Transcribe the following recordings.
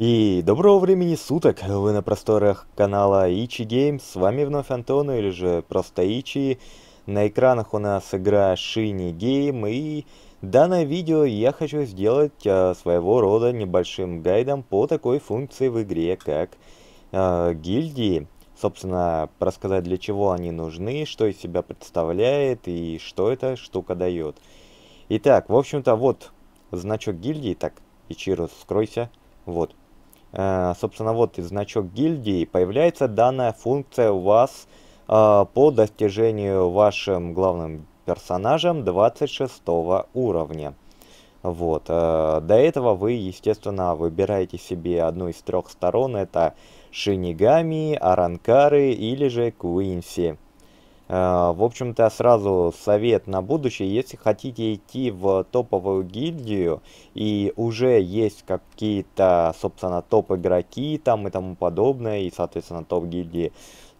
И доброго времени суток, вы на просторах канала Ичи Геймс, с вами вновь Антон или же просто Ичи. На экранах у нас игра Шини Гейм и данное видео я хочу сделать а, своего рода небольшим гайдом по такой функции в игре, как э, гильдии. Собственно, рассказать для чего они нужны, что из себя представляет и что эта штука дает. Итак, в общем-то вот значок гильдии, так, Ичиру, скройся, вот. Э, собственно, вот и значок гильдии, появляется данная функция у вас э, по достижению вашим главным персонажам 26 уровня. Вот. Э, до этого вы, естественно, выбираете себе одну из трех сторон. Это Шинигами, Аранкары или же Куинси. Э, в общем-то, сразу совет на будущее, если хотите идти в топовую гильдию и уже есть какие-то, собственно, топ-игроки там и тому подобное, и, соответственно, топ-гильдии,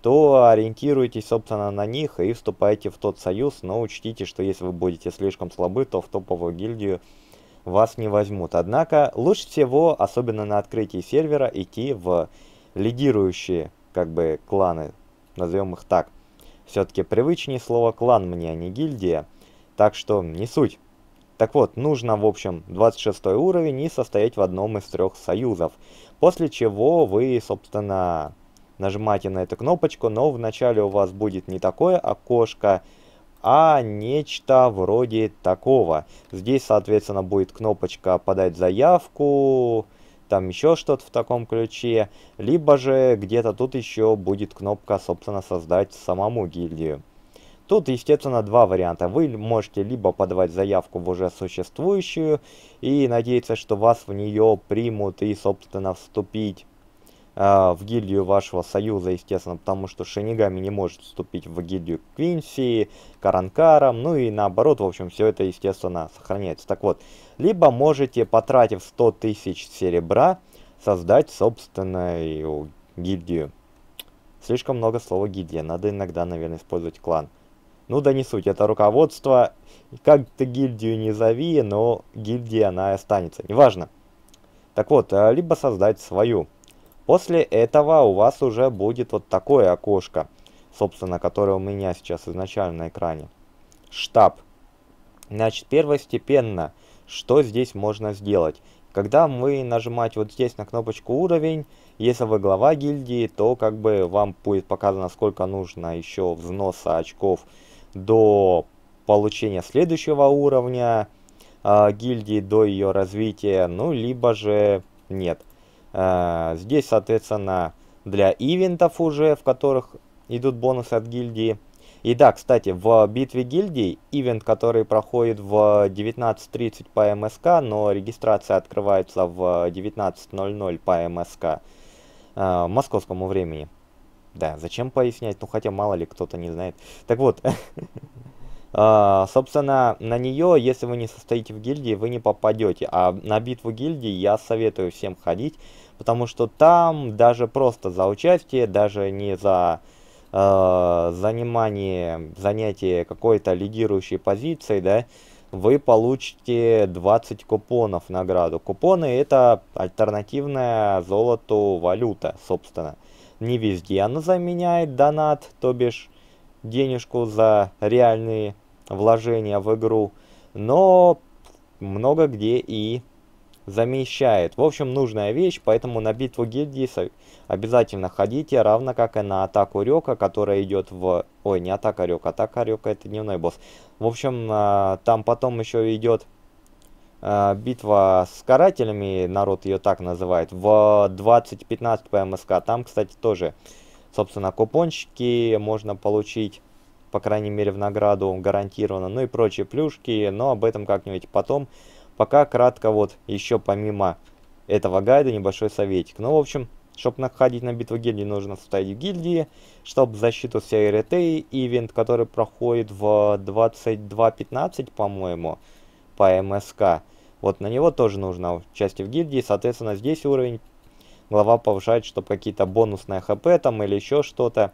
то ориентируйтесь, собственно, на них и вступайте в тот союз, но учтите, что если вы будете слишком слабы, то в топовую гильдию вас не возьмут. Однако, лучше всего, особенно на открытии сервера, идти в лидирующие, как бы, кланы, назовем их так – все-таки привычнее слово «клан» мне, а не «гильдия», так что не суть. Так вот, нужно, в общем, 26 уровень и состоять в одном из трех союзов. После чего вы, собственно, нажимаете на эту кнопочку, но вначале у вас будет не такое окошко, а нечто вроде такого. Здесь, соответственно, будет кнопочка «Подать заявку», там еще что-то в таком ключе, либо же где-то тут еще будет кнопка, собственно, создать самому гильдию. Тут, естественно, два варианта. Вы можете либо подавать заявку в уже существующую и надеяться, что вас в нее примут и, собственно, вступить Э, в гильдию вашего союза, естественно, потому что шенигами не может вступить в гильдию Квинси, Каранкаром, ну и наоборот, в общем, все это, естественно, сохраняется. Так вот, либо можете, потратив 100 тысяч серебра, создать собственную гильдию. Слишком много слова гильдия, надо иногда, наверное, использовать клан. Ну да не суть, это руководство, как ты гильдию не зови, но гильдия она останется, неважно. Так вот, э, либо создать свою После этого у вас уже будет вот такое окошко, собственно, которое у меня сейчас изначально на экране. Штаб. Значит, первостепенно, что здесь можно сделать? Когда мы нажимать вот здесь на кнопочку «Уровень», если вы глава гильдии, то как бы вам будет показано, сколько нужно еще взноса очков до получения следующего уровня э, гильдии, до ее развития, ну, либо же нет. А, здесь, соответственно, для ивентов уже, в которых идут бонусы от гильдии. И да, кстати, в битве гильдий, ивент, который проходит в 19.30 по МСК, но регистрация открывается в 19.00 по МСК, э, московскому времени. Да, зачем пояснять, ну хотя мало ли кто-то не знает. Так вот, А, собственно, на нее, если вы не состоите в гильдии, вы не попадете. А на битву гильдии я советую всем ходить, потому что там даже просто за участие, даже не за э, занимание, занятие какой-то лидирующей позиции, да, вы получите 20 купонов награду. Купоны это альтернативная золоту валюта, собственно. Не везде она заменяет донат, то бишь денежку за реальные вложения в игру, но много где и замещает. В общем, нужная вещь, поэтому на битву гильдии обязательно ходите, равно как и на атаку Рёка, которая идет в... Ой, не атака Рёка, атака Рёка это дневной босс. В общем, э, там потом еще идет э, битва с карателями, народ ее так называет, в 20:15 по МСК. Там, кстати, тоже, собственно, купончики можно получить по крайней мере в награду гарантированно, ну и прочие плюшки, но об этом как-нибудь потом. Пока кратко вот еще помимо этого гайда небольшой советик. Ну, в общем, чтобы находить на битву гильдии, нужно вставить в гильдии, чтобы защиту всей ретей, ивент, который проходит в 22.15, по-моему, по МСК. Вот на него тоже нужно участие в гильдии, соответственно, здесь уровень глава повышает, чтобы какие-то бонусные хп там или еще что-то.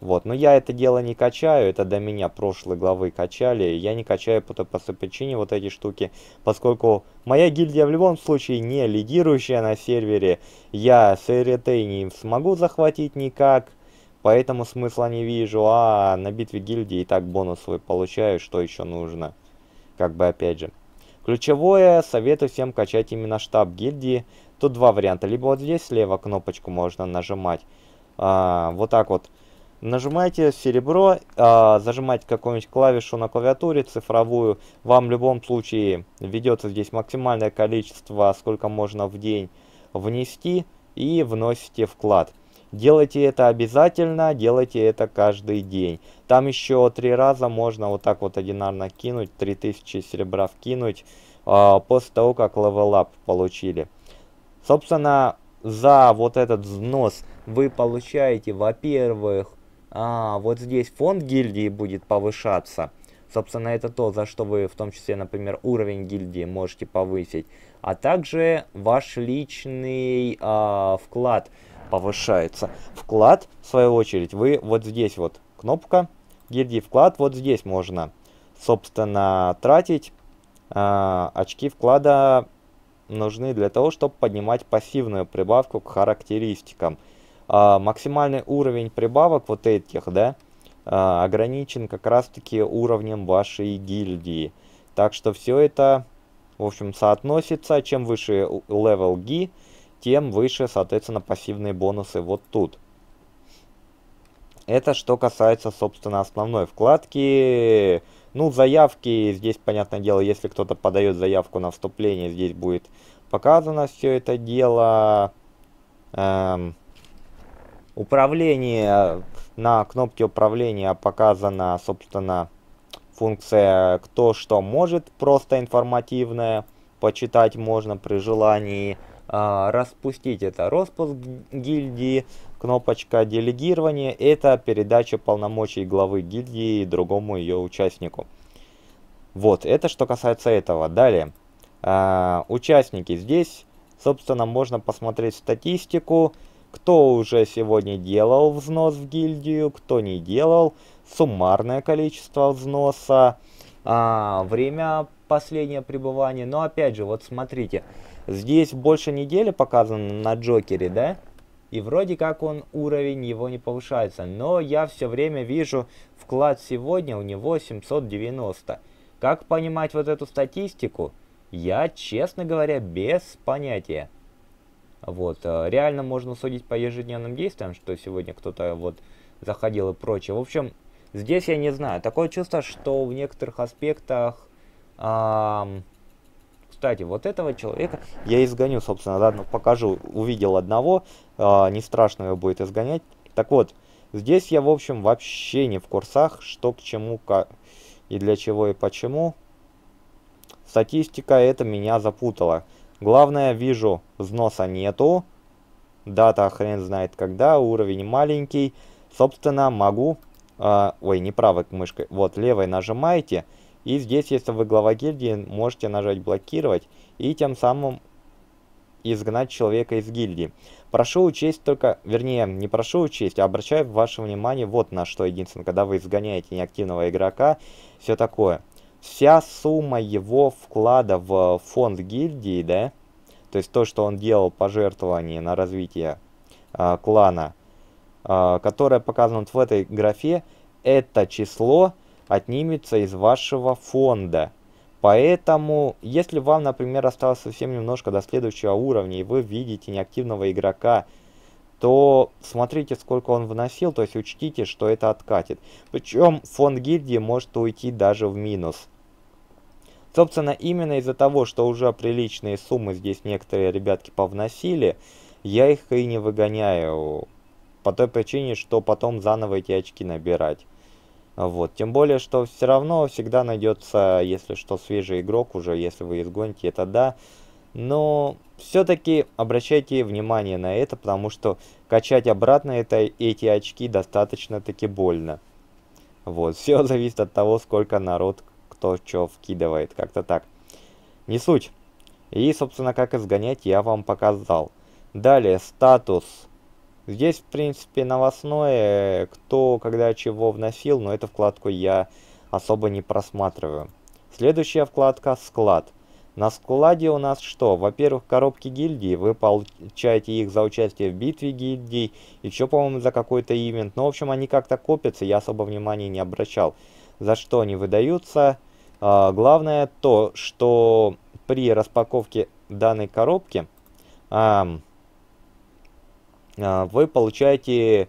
Вот, но я это дело не качаю, это до меня прошлые главы качали, я не качаю по той простой причине вот эти штуки, поскольку моя гильдия в любом случае не лидирующая на сервере, я с не смогу захватить никак, поэтому смысла не вижу, а на битве гильдии и так бонус свой получаю, что еще нужно, как бы опять же. Ключевое, советую всем качать именно штаб гильдии, тут два варианта, либо вот здесь слева кнопочку можно нажимать, а, вот так вот, Нажимаете серебро, а, зажимаете какую-нибудь клавишу на клавиатуре, цифровую. Вам в любом случае ведется здесь максимальное количество, сколько можно в день внести. И вносите вклад. Делайте это обязательно, делайте это каждый день. Там еще три раза можно вот так вот одинарно кинуть, 3000 серебра вкинуть, э, после того, как левелап получили. Собственно, за вот этот взнос вы получаете, во-первых, а, вот здесь фонд гильдии будет повышаться. Собственно, это то, за что вы, в том числе, например, уровень гильдии можете повысить. А также ваш личный а, вклад повышается. Вклад, в свою очередь, вы вот здесь вот кнопка гильдии вклад, вот здесь можно, собственно, тратить. А, очки вклада нужны для того, чтобы поднимать пассивную прибавку к характеристикам. А, максимальный уровень прибавок вот этих, да, а, ограничен как раз-таки уровнем вашей гильдии. Так что все это, в общем, соотносится. Чем выше левел ги, тем выше, соответственно, пассивные бонусы вот тут. Это что касается, собственно, основной вкладки. Ну, заявки, здесь, понятное дело, если кто-то подает заявку на вступление, здесь будет показано все это дело. Эм, Управление, на кнопке управления показана, собственно, функция «Кто что может», просто информативная, почитать можно при желании. А, распустить это распуск гильдии, кнопочка делегирования, это передача полномочий главы гильдии другому ее участнику. Вот, это что касается этого. Далее, а, участники здесь, собственно, можно посмотреть статистику, кто уже сегодня делал взнос в гильдию, кто не делал, суммарное количество взноса, а, время последнее пребывание. Но опять же, вот смотрите, здесь больше недели показано на Джокере, да? И вроде как он, уровень его не повышается. Но я все время вижу вклад сегодня у него 790. Как понимать вот эту статистику? Я, честно говоря, без понятия. Вот. Э, реально можно судить по ежедневным действиям, что сегодня кто-то вот заходил и прочее. В общем, здесь я не знаю. Такое чувство, что в некоторых аспектах... Эм, кстати, вот этого человека я изгоню, собственно, ладно, ну, покажу. Увидел одного, э, не страшно его будет изгонять. Так вот, здесь я, в общем, вообще не в курсах, что к чему, как и для чего и почему. Статистика это меня запутала. Главное, вижу, взноса нету. Дата хрен знает когда, уровень маленький. Собственно, могу... Э, ой, не правой мышкой. Вот, левой нажимаете. И здесь, если вы глава гильдии, можете нажать блокировать. И тем самым изгнать человека из гильдии. Прошу учесть только, вернее, не прошу учесть, а обращаю ваше внимание вот на что единственное, когда вы изгоняете неактивного игрока, все такое вся сумма его вклада в фонд гильдии, да, то есть то, что он делал пожертвование на развитие э, клана, э, которое показано вот в этой графе, это число отнимется из вашего фонда. Поэтому, если вам, например, осталось совсем немножко до следующего уровня, и вы видите неактивного игрока, то смотрите, сколько он вносил, то есть учтите, что это откатит. Причем фонд гильдии может уйти даже в минус. Собственно, именно из-за того, что уже приличные суммы здесь некоторые ребятки повносили, я их и не выгоняю. По той причине, что потом заново эти очки набирать. Вот, тем более, что все равно всегда найдется, если что, свежий игрок уже, если вы изгоните, это да. Но все-таки обращайте внимание на это, потому что качать обратно это, эти очки достаточно-таки больно. Вот, все зависит от того, сколько народ кто что вкидывает, как-то так. Не суть. И, собственно, как изгонять я вам показал. Далее, статус. Здесь, в принципе, новостное, кто когда чего вносил, но эту вкладку я особо не просматриваю. Следующая вкладка «Склад». На складе у нас что? Во-первых, коробки гильдии, вы получаете их за участие в битве гильдий, еще, по-моему, за какой-то ивент. Ну, в общем, они как-то копятся, я особо внимания не обращал. За что они выдаются? А, главное то, что при распаковке данной коробки а, вы получаете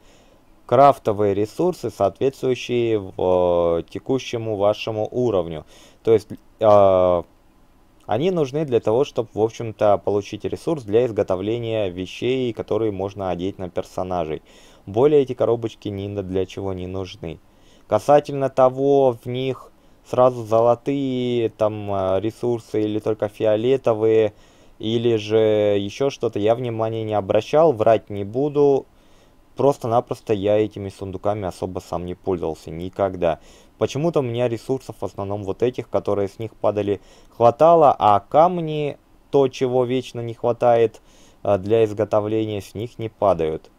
крафтовые ресурсы, соответствующие в, э, текущему вашему уровню. То есть а, они нужны для того, чтобы, в общем-то, получить ресурс для изготовления вещей, которые можно одеть на персонажей. Более эти коробочки ни для чего не нужны. Касательно того, в них сразу золотые там э, ресурсы или только фиолетовые, или же еще что-то, я внимания не обращал, врать не буду. Просто-напросто я этими сундуками особо сам не пользовался никогда. Почему-то у меня ресурсов в основном вот этих, которые с них падали, хватало, а камни, то чего вечно не хватает э, для изготовления, с них не падают.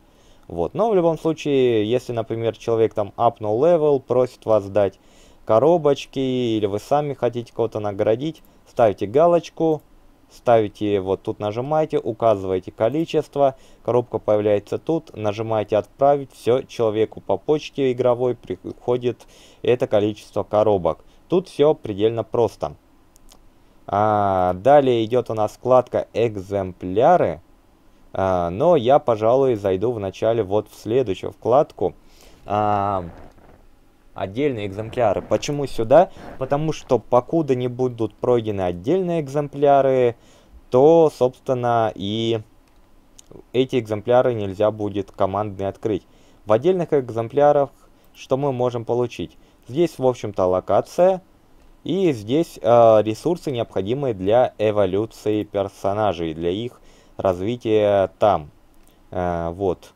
Вот, но в любом случае, если, например, человек там апнул левел, просит вас дать, коробочки, или вы сами хотите кого-то наградить, ставите галочку, ставите, вот тут нажимаете, указываете количество, коробка появляется тут, нажимаете отправить, все, человеку по почте игровой приходит это количество коробок. Тут все предельно просто. А, далее идет у нас вкладка «Экземпляры», а, но я, пожалуй, зайду вначале вот в следующую вкладку. А, отдельные экземпляры. Почему сюда? Потому что покуда не будут пройдены отдельные экземпляры, то, собственно, и эти экземпляры нельзя будет командные открыть. В отдельных экземплярах что мы можем получить? Здесь, в общем-то, локация, и здесь э, ресурсы, необходимые для эволюции персонажей, для их развития там. Э, вот.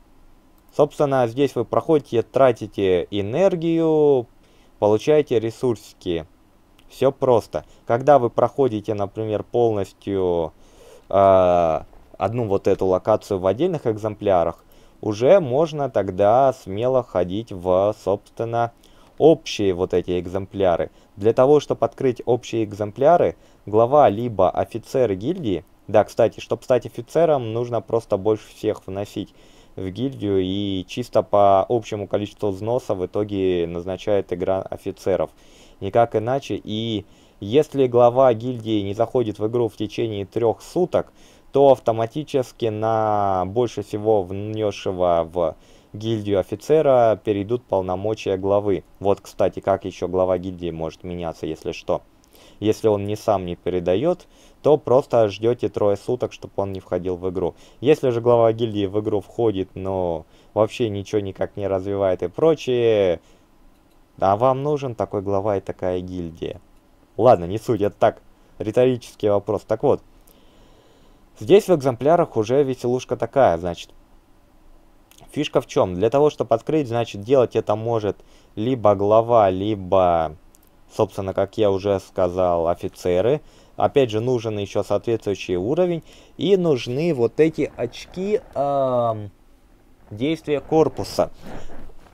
Собственно, здесь вы проходите, тратите энергию, получаете ресурсики. Все просто. Когда вы проходите, например, полностью э, одну вот эту локацию в отдельных экземплярах, уже можно тогда смело ходить в, собственно, общие вот эти экземпляры. Для того, чтобы открыть общие экземпляры, глава либо офицер гильдии, да, кстати, чтобы стать офицером, нужно просто больше всех вносить в гильдию и чисто по общему количеству взноса в итоге назначает игра офицеров. Никак иначе. И если глава гильдии не заходит в игру в течение трех суток, то автоматически на больше всего внесшего в гильдию офицера перейдут полномочия главы. Вот, кстати, как еще глава гильдии может меняться, если что. Если он не сам не передает, то просто ждете трое суток, чтобы он не входил в игру. Если же глава гильдии в игру входит, но вообще ничего никак не развивает и прочее, а вам нужен такой глава и такая гильдия. Ладно, не суть, это так, риторический вопрос. Так вот, здесь в экземплярах уже веселушка такая, значит, Фишка в чем? Для того, чтобы открыть, значит, делать это может либо глава, либо, собственно, как я уже сказал, офицеры. Опять же, нужен еще соответствующий уровень. И нужны вот эти очки э, действия корпуса.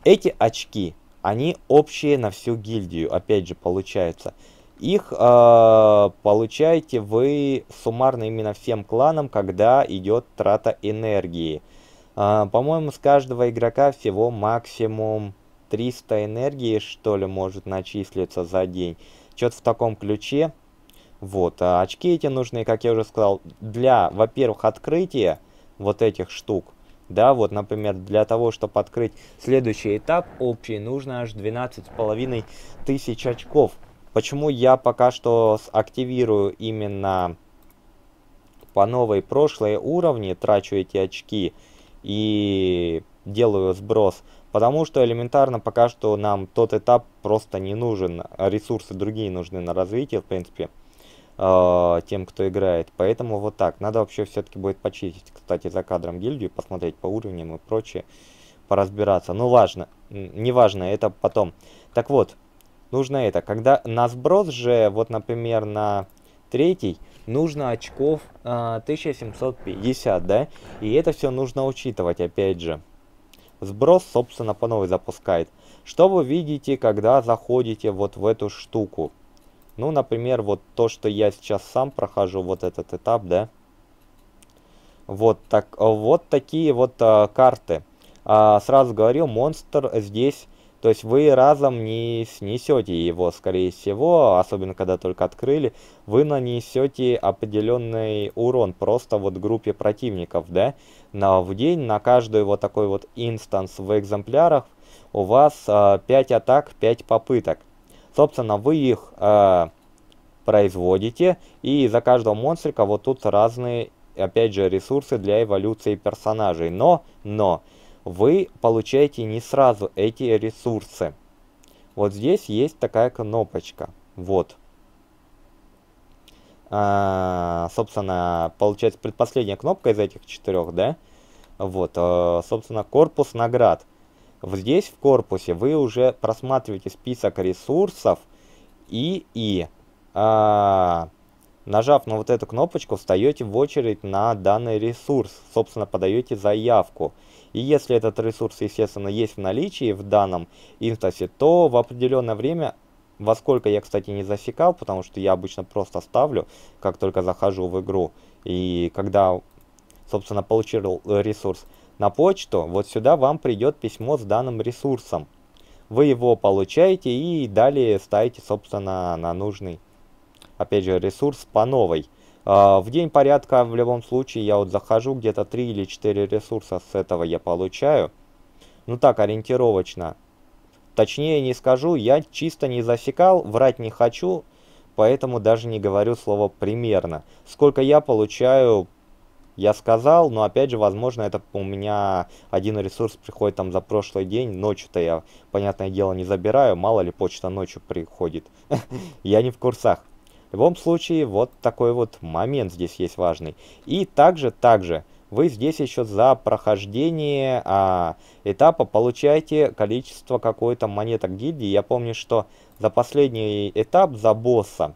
Эти очки, они общие на всю гильдию, опять же, получается. Их э, получаете вы суммарно именно всем кланам, когда идет трата энергии. Э, По-моему, с каждого игрока всего максимум 300 энергии, что ли, может начислиться за день. Что-то в таком ключе. Вот, а очки эти нужны, как я уже сказал, для, во-первых, открытия вот этих штук. Да, вот, например, для того, чтобы открыть следующий этап общий, нужно аж 12,5 тысяч очков. Почему я пока что активирую именно по новой прошлые уровни, трачу эти очки и делаю сброс? Потому что элементарно пока что нам тот этап просто не нужен, ресурсы другие нужны на развитие, в принципе. А, тем, кто играет. Поэтому вот так. Надо вообще все-таки будет почистить, кстати, за кадром гильдию, посмотреть по уровням и прочее, поразбираться. Ну, важно. Не важно, это потом. Так вот, нужно это. Когда на сброс же, вот, например, на третий, нужно очков э, а, 1750, да? И это все нужно учитывать, опять же. Сброс, собственно, по новой запускает. Что вы видите, когда заходите вот в эту штуку? Ну, например, вот то, что я сейчас сам прохожу, вот этот этап, да. Вот, так, вот такие вот а, карты. А, сразу говорю, монстр здесь, то есть вы разом не снесете его, скорее всего, особенно когда только открыли, вы нанесете определенный урон просто вот группе противников, да, на, в день на каждую вот такой вот инстанс в экземплярах у вас а, 5 атак, 5 попыток. Собственно, вы их э, производите, и за каждого монстрика вот тут разные, опять же, ресурсы для эволюции персонажей. Но, но, вы получаете не сразу эти ресурсы. Вот здесь есть такая кнопочка. Вот. А, собственно, получается предпоследняя кнопка из этих четырех, да? Вот, э, собственно, корпус наград. Здесь в корпусе вы уже просматриваете список ресурсов и, и а, нажав на вот эту кнопочку, встаете в очередь на данный ресурс, собственно, подаете заявку. И если этот ресурс, естественно, есть в наличии в данном инстансе, то в определенное время, во сколько я, кстати, не засекал, потому что я обычно просто ставлю, как только захожу в игру, и когда, собственно, получил ресурс, на почту вот сюда вам придет письмо с данным ресурсом. Вы его получаете и далее ставите, собственно, на нужный, опять же, ресурс по новой. А, в день порядка в любом случае я вот захожу, где-то 3 или 4 ресурса с этого я получаю. Ну так, ориентировочно. Точнее не скажу, я чисто не засекал, врать не хочу, поэтому даже не говорю слово «примерно». Сколько я получаю я сказал, но опять же, возможно, это у меня один ресурс приходит там за прошлый день, ночью-то я, понятное дело, не забираю, мало ли почта ночью приходит. Я не в курсах. В любом случае, вот такой вот момент здесь есть важный. И также, также, вы здесь еще за прохождение а, этапа получаете количество какой-то монеток гильдии. Я помню, что за последний этап, за босса,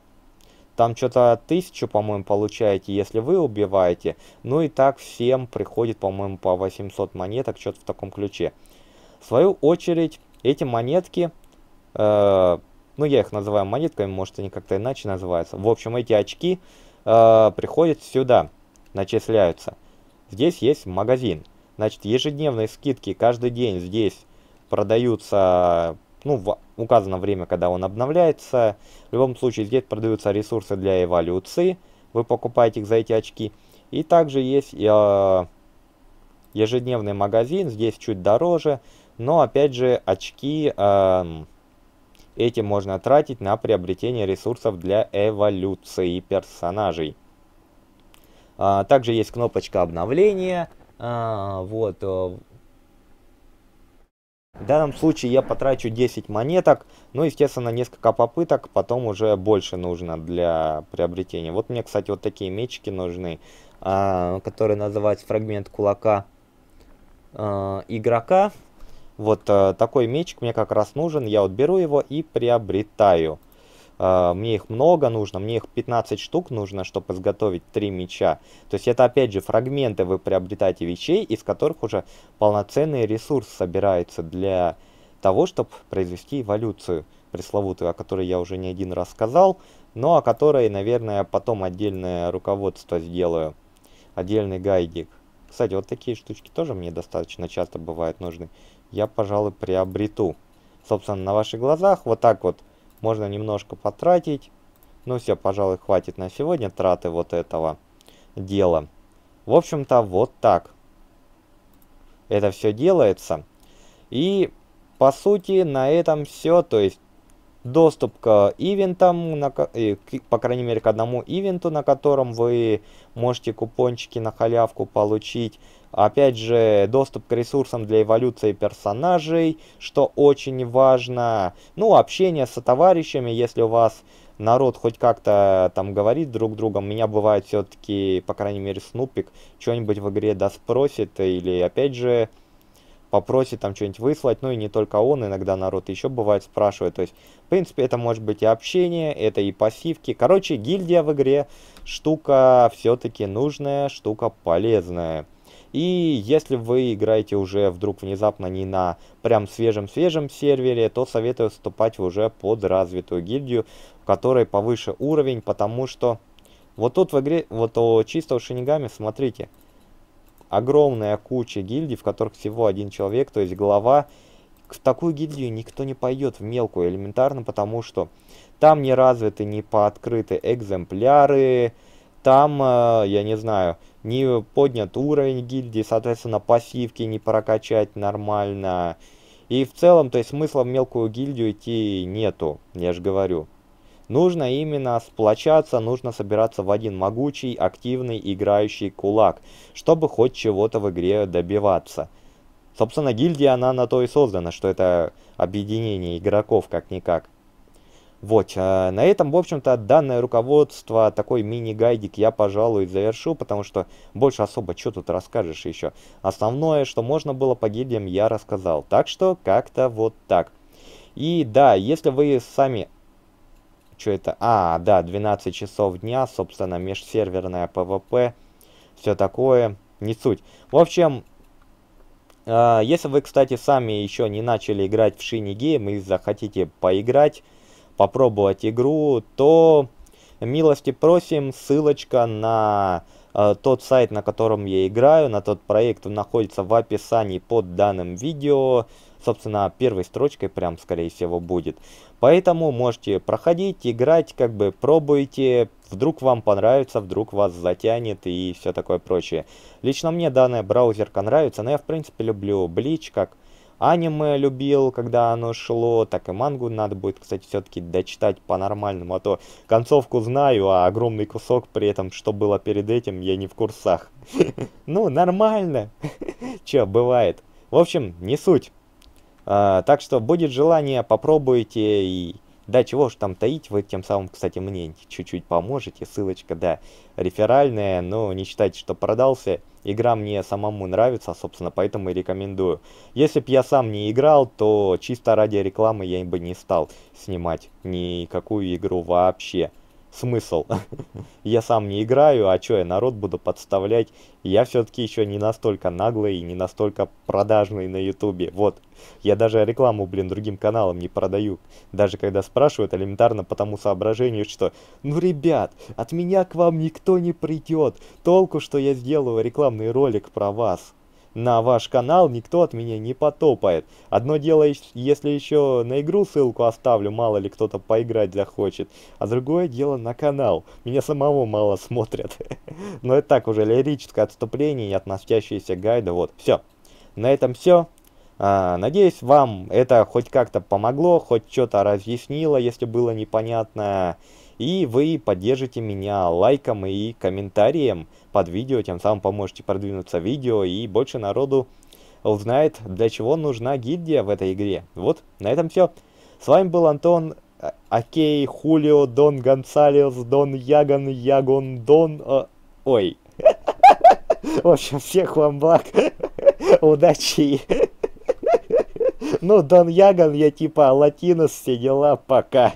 там что-то тысячу, по-моему, получаете, если вы убиваете. Ну и так всем приходит, по-моему, по 800 монеток, что-то в таком ключе. В свою очередь, эти монетки, э, ну я их называю монетками, может они как-то иначе называются. В общем, эти очки э, приходят сюда, начисляются. Здесь есть магазин. Значит, ежедневные скидки каждый день здесь продаются ну, в указано время, когда он обновляется. В любом случае, здесь продаются ресурсы для эволюции. Вы покупаете их за эти очки. И также есть э, ежедневный магазин, здесь чуть дороже. Но, опять же, очки э, эти можно тратить на приобретение ресурсов для эволюции персонажей. Э, также есть кнопочка обновления. А, э, вот, в данном случае я потрачу 10 монеток, ну, естественно, несколько попыток, потом уже больше нужно для приобретения. Вот мне, кстати, вот такие мечики нужны, а, которые называются фрагмент кулака а, игрока. Вот э, такой мечик мне как раз нужен, я вот беру его и приобретаю. А, мне их много нужно, мне их 15 штук нужно, чтобы изготовить 3 меча. То есть это опять же фрагменты вы приобретаете вещей, из которых уже полноценный ресурс собирается для того, чтобы произвести эволюцию пресловутую, о которой я уже не один раз сказал, но о которой, наверное, потом отдельное руководство сделаю, отдельный гайдик. Кстати, вот такие штучки тоже мне достаточно часто бывают нужны. Я, пожалуй, приобрету. Собственно, на ваших глазах вот так вот можно немножко потратить. Ну все, пожалуй, хватит на сегодня траты вот этого дела. В общем-то, вот так. Это все делается. И, по сути, на этом все. То есть, доступ к ивентам, на, э, по крайней мере к одному ивенту, на котором вы можете купончики на халявку получить. Опять же, доступ к ресурсам для эволюции персонажей, что очень важно. Ну, общение со товарищами, если у вас народ хоть как-то там говорит друг другом. Меня бывает все-таки, по крайней мере, Снупик что-нибудь в игре доспросит. Или, опять же, попросит там что-нибудь выслать, ну и не только он, иногда народ еще бывает спрашивает, то есть, в принципе, это может быть и общение, это и пассивки, короче, гильдия в игре штука все-таки нужная, штука полезная. И если вы играете уже вдруг внезапно не на прям свежем-свежем сервере, то советую вступать уже под развитую гильдию, в которой повыше уровень, потому что вот тут в игре, вот у чисто у Шинигами, смотрите, огромная куча гильдий, в которых всего один человек, то есть глава. В такую гильдию никто не пойдет в мелкую элементарно, потому что там не развиты, не пооткрыты экземпляры, там, э, я не знаю, не поднят уровень гильдии, соответственно, пассивки не прокачать нормально. И в целом, то есть смысла в мелкую гильдию идти нету, я же говорю. Нужно именно сплочаться, нужно собираться в один могучий, активный, играющий кулак, чтобы хоть чего-то в игре добиваться. Собственно, гильдия, она на то и создана, что это объединение игроков, как-никак. Вот, а на этом, в общем-то, данное руководство, такой мини-гайдик я, пожалуй, завершу, потому что больше особо что тут расскажешь еще. Основное, что можно было по гильдиям, я рассказал. Так что как-то вот так. И да, если вы сами что это? А, да, 12 часов дня, собственно, межсерверное ПВП, все такое, не суть. В общем, э, если вы, кстати, сами еще не начали играть в Шини Гейм и захотите поиграть, попробовать игру, то милости просим, ссылочка на э, тот сайт, на котором я играю, на тот проект находится в описании под данным видео собственно, первой строчкой прям, скорее всего, будет. Поэтому можете проходить, играть, как бы пробуйте, вдруг вам понравится, вдруг вас затянет и все такое прочее. Лично мне данный браузерка нравится, но я, в принципе, люблю Блич, как аниме любил, когда оно шло, так и мангу надо будет, кстати, все-таки дочитать по-нормальному, а то концовку знаю, а огромный кусок при этом, что было перед этим, я не в курсах. Ну, нормально. Че, бывает. В общем, не суть. А, так что будет желание, попробуйте и да, чего ж там таить, вы тем самым, кстати, мне чуть-чуть поможете. Ссылочка, да, реферальная, но не считайте, что продался. Игра мне самому нравится, собственно, поэтому и рекомендую. Если б я сам не играл, то чисто ради рекламы я бы не стал снимать никакую игру вообще смысл? я сам не играю, а чё я народ буду подставлять? Я все-таки еще не настолько наглый и не настолько продажный на ютубе. Вот, я даже рекламу, блин, другим каналам не продаю. Даже когда спрашивают, элементарно по тому соображению, что «Ну, ребят, от меня к вам никто не придет. Толку, что я сделаю рекламный ролик про вас» на ваш канал никто от меня не потопает. Одно дело, если еще на игру ссылку оставлю, мало ли кто-то поиграть захочет. А другое дело на канал. Меня самого мало смотрят. Но это так уже лирическое отступление и относящиеся гайды. Вот, все. На этом все. А, надеюсь, вам это хоть как-то помогло, хоть что-то разъяснило, если было непонятно. И вы поддержите меня лайком и комментарием под видео, тем самым поможете продвинуться видео и больше народу узнает, для чего нужна гильдия в этой игре. Вот, на этом все. С вами был Антон, э, Окей, Хулио, Дон Гонсалес, Дон Ягон Ягон, Дон... Э, ой. В общем, всех вам благ. Удачи. Ну, Дон Яган, я типа латинос, все дела, пока.